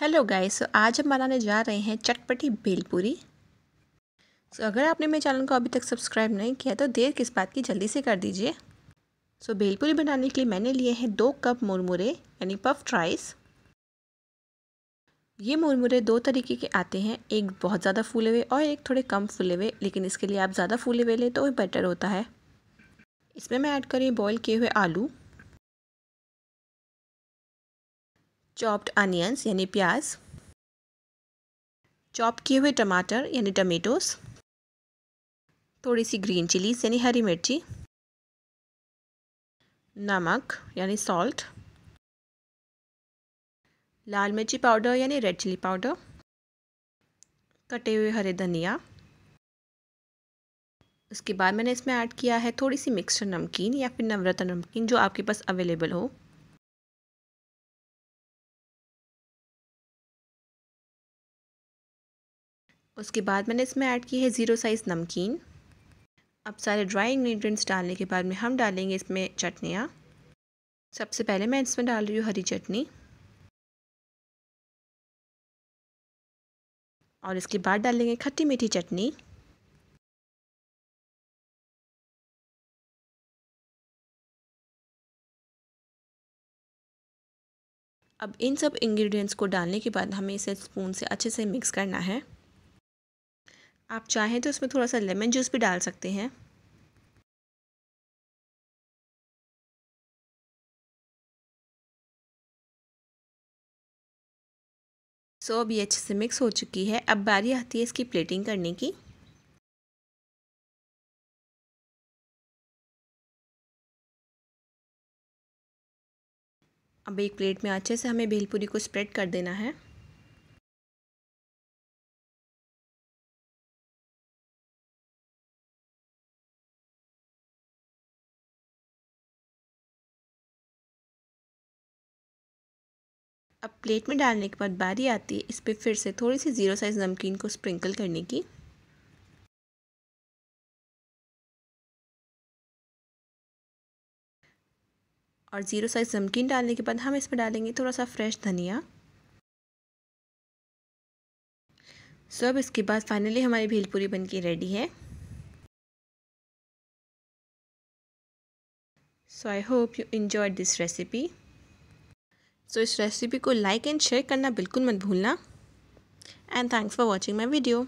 hello guys so आज हम बनाने जा रहे हैं चटपटी भेलपूरी सो so, अगर आपने मेरे चैनल को अभी तक सब्सक्राइब नहीं किया तो देर किस बात की जल्दी से कर दीजिए सो so, भेलपूरी बनाने के लिए मैंने लिए हैं दो कप मुरमुरे यानी पफ्ड राइस ये मुरमुरे दो तरीके के आते हैं एक बहुत ज़्यादा फूले हुए और एक थोड़े कम फूले हुए लेकिन इसके लिए आप ज़्यादा फूले हुए लें तो बेटर होता है इसमें मैं ऐड करी बॉयल किए हुए आलू चॉप्ड अनियंस यानी प्याज चॉप किए हुए टमाटर यानी टमेटोस थोड़ी सी ग्रीन चिलीज यानी हरी मिर्ची नमक यानी सॉल्ट लाल मिर्ची पाउडर यानी रेड चिली पाउडर कटे हुए हरे धनिया उसके बाद मैंने इसमें ऐड किया है थोड़ी सी मिक्सचर नमकीन या फिर नवरत्न नमकीन जो आपके पास अवेलेबल हो उसके बाद मैंने इसमें ऐड की है ज़ीरो साइज़ नमकीन अब सारे ड्राई इंग्रेडिएंट्स डालने के बाद में हम डालेंगे इसमें चटनियाँ सबसे पहले मैं इसमें डाल रही हूँ हरी चटनी और इसके बाद डालेंगे खट्टी मीठी चटनी अब इन सब इंग्रेडिएंट्स को डालने के बाद हमें इसे स्पून से अच्छे से मिक्स करना है आप चाहें तो इसमें थोड़ा सा लेमन जूस भी डाल सकते हैं सो so, अब ये अच्छे से मिक्स हो चुकी है अब बारी आती है इसकी प्लेटिंग करने की अब एक प्लेट में अच्छे से हमें भेलपुरी को स्प्रेड कर देना है अब प्लेट में डालने के बाद बारी आती है इस पर फिर से थोड़ी सी ज़ीरो साइज़ नमकीन को स्प्रिंकल करने की और ज़ीरो साइज़ नमकीन डालने के बाद हम इसमें डालेंगे थोड़ा सा फ्रेश धनिया सो अब इसके बाद फाइनली हमारी बन के रेडी है so I hope you enjoy this recipe so इस रेसिपी को लाइक एंड शेयर करना बिल्कुल मत भूलना and thanks for watching my video